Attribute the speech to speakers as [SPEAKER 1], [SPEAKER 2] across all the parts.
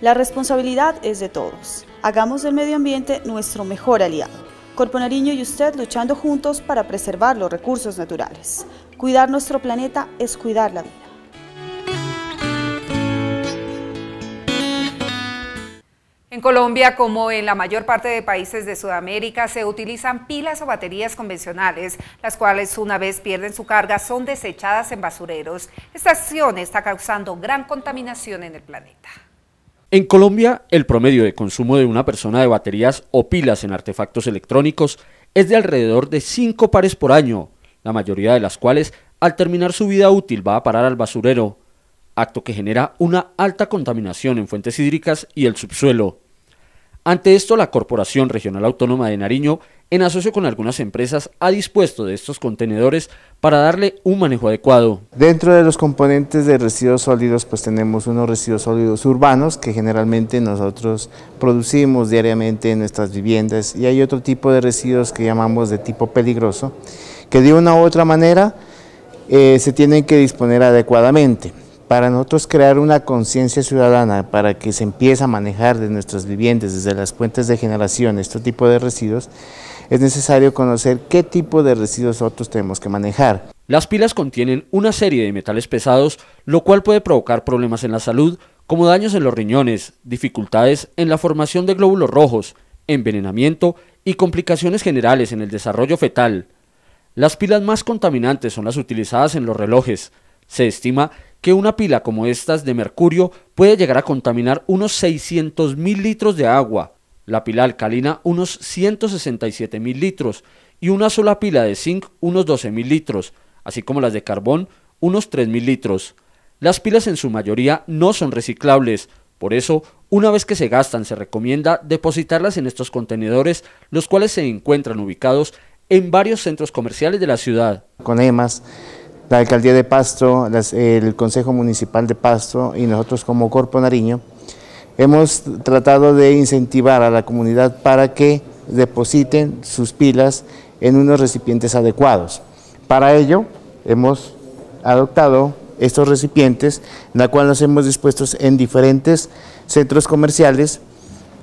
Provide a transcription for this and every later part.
[SPEAKER 1] La responsabilidad es de todos. Hagamos del medio ambiente nuestro mejor aliado. Corpo Nariño y usted luchando juntos para preservar los recursos naturales. Cuidar nuestro planeta es cuidar la vida. En Colombia, como en la mayor parte de países de Sudamérica, se utilizan pilas o baterías convencionales, las cuales una vez pierden su carga son desechadas en basureros. Esta acción está causando gran contaminación en el planeta. En Colombia, el promedio de consumo de una persona de baterías o pilas en artefactos electrónicos es de alrededor de 5 pares por año, la mayoría de las cuales al terminar su vida útil va a parar al basurero, acto que genera una alta contaminación en fuentes hídricas y el subsuelo. Ante esto, la Corporación Regional Autónoma de Nariño, en asocio con algunas empresas, ha dispuesto de estos contenedores para darle un manejo
[SPEAKER 2] adecuado. Dentro de los componentes de residuos sólidos, pues tenemos unos residuos sólidos urbanos que generalmente nosotros producimos diariamente en nuestras viviendas y hay otro tipo de residuos que llamamos de tipo peligroso, que de una u otra manera eh, se tienen que disponer adecuadamente para nosotros crear una conciencia ciudadana para que se empiece a manejar de nuestras viviendas, desde las fuentes de generación, este tipo de residuos, es necesario conocer qué tipo de residuos nosotros tenemos que manejar.
[SPEAKER 1] Las pilas contienen una serie de metales pesados, lo cual puede provocar problemas en la salud, como daños en los riñones, dificultades en la formación de glóbulos rojos, envenenamiento y complicaciones generales en el desarrollo fetal. Las pilas más contaminantes son las utilizadas en los relojes. Se estima que una pila como estas de mercurio puede llegar a contaminar unos 600.000 litros de agua, la pila alcalina unos 167.000 litros y una sola pila de zinc unos 12.000 litros, así como las de carbón unos 3.000 litros. Las pilas en su mayoría no son reciclables, por eso, una vez que se gastan se recomienda depositarlas en estos contenedores, los cuales se encuentran ubicados en varios
[SPEAKER 2] centros comerciales de la ciudad. Con EMAS la Alcaldía de Pasto, el Consejo Municipal de Pasto y nosotros como Corpo Nariño, hemos tratado de incentivar a la comunidad para que depositen sus pilas en unos recipientes adecuados. Para ello, hemos adoptado estos recipientes, en la cual los hemos dispuesto en diferentes centros comerciales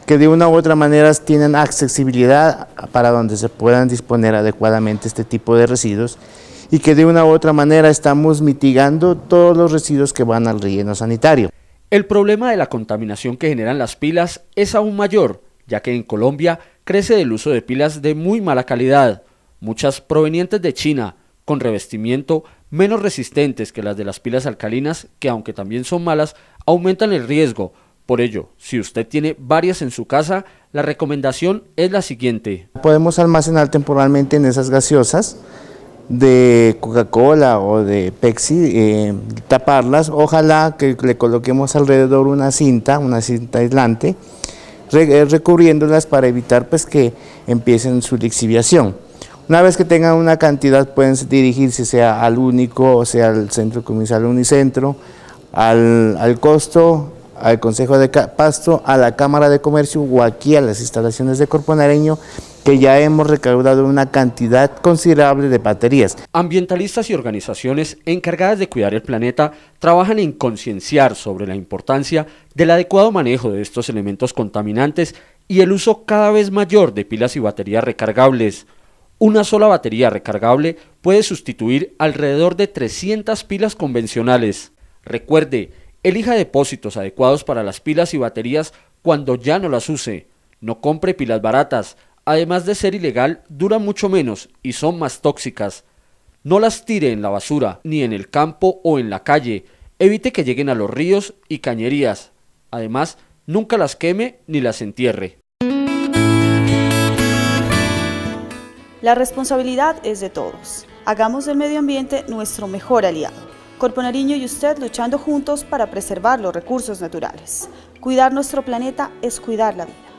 [SPEAKER 2] que de una u otra manera tienen accesibilidad para donde se puedan disponer adecuadamente este tipo de residuos y que de una u otra manera estamos mitigando todos los residuos que van al relleno sanitario.
[SPEAKER 1] El problema de la contaminación que generan las pilas es aún mayor, ya que en Colombia crece el uso de pilas de muy mala calidad, muchas provenientes de China, con revestimiento menos resistentes que las de las pilas alcalinas, que aunque también son malas, aumentan el riesgo. Por ello, si usted tiene varias en su casa, la recomendación es la siguiente.
[SPEAKER 2] Podemos almacenar temporalmente en esas gaseosas, de Coca-Cola o de Pepsi, eh, taparlas. Ojalá que le coloquemos alrededor una cinta, una cinta aislante, eh, recubriéndolas para evitar pues, que empiecen su lixiviación. Una vez que tengan una cantidad pueden dirigirse sea al único, o sea al centro comercial unicentro, al, al costo, al Consejo de Pasto, a la Cámara de Comercio o aquí a las instalaciones de Corpo Corponareño que ya hemos recaudado una cantidad considerable de baterías.
[SPEAKER 1] Ambientalistas y organizaciones encargadas de cuidar el planeta trabajan en concienciar sobre la importancia del adecuado manejo de estos elementos contaminantes y el uso cada vez mayor de pilas y baterías recargables. Una sola batería recargable puede sustituir alrededor de 300 pilas convencionales. Recuerde, elija depósitos adecuados para las pilas y baterías cuando ya no las use. No compre pilas baratas, además de ser ilegal, duran mucho menos y son más tóxicas. No las tire en la basura, ni en el campo o en la calle. Evite que lleguen a los ríos y cañerías. Además, nunca las queme ni las entierre. La responsabilidad es de todos. Hagamos del medio ambiente nuestro mejor aliado. Corpo Nariño y usted luchando juntos para preservar los recursos naturales. Cuidar nuestro planeta es cuidar la vida.